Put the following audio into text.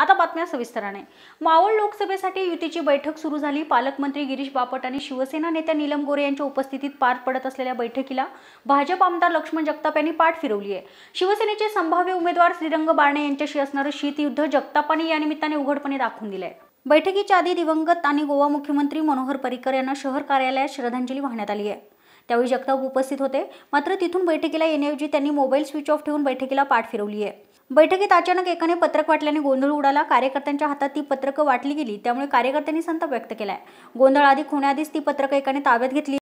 आता बातम्या सविस्तराने मावळ लोकसभेसाठी युतीची बैठक सुरू झाली पालकमंत्री गिरीश बापट आणि शिवसेना नेत्या नीलम गोरे यांच्या उपस्थितीत पार पडत असलेल्या बैठकीला भाजप आमदार लक्ष्मण जगताप यांनी पाठ फिरवली आहे शिवसेनेचे संभाव्य उमेदवार श्रीरंग बारणे यांच्याशी असणारं शीतयुद्ध जगतापाने या निमित्ताने उघडपणे दाखवून दिले आहे बैठकीच्या आधी दिवंगत आणि गोवा मुख्यमंत्री मनोहर परिकर यांना शहर कार्यालयात श्रद्धांजली वाहण्यात आली आहे त्यावेळी जगताप उपस्थित होते मात्र तिथून बैठकीला येण्याऐवजी त्यांनी मोबाईल स्विच ऑफ ठेवून बैठकीला पाठ फिरवली आहे बैठकीत अचानक एकाने पत्रक वाटल्याने गोंधळ उडाला कार्यकर्त्यांच्या हातात ती पत्रकं वाटली गेली त्यामुळे कार्यकर्त्यांनी संताप व्यक्त केलाय गोंधळ आधी होण्याआधीच ती पत्रक एकाने ताब्यात घेतली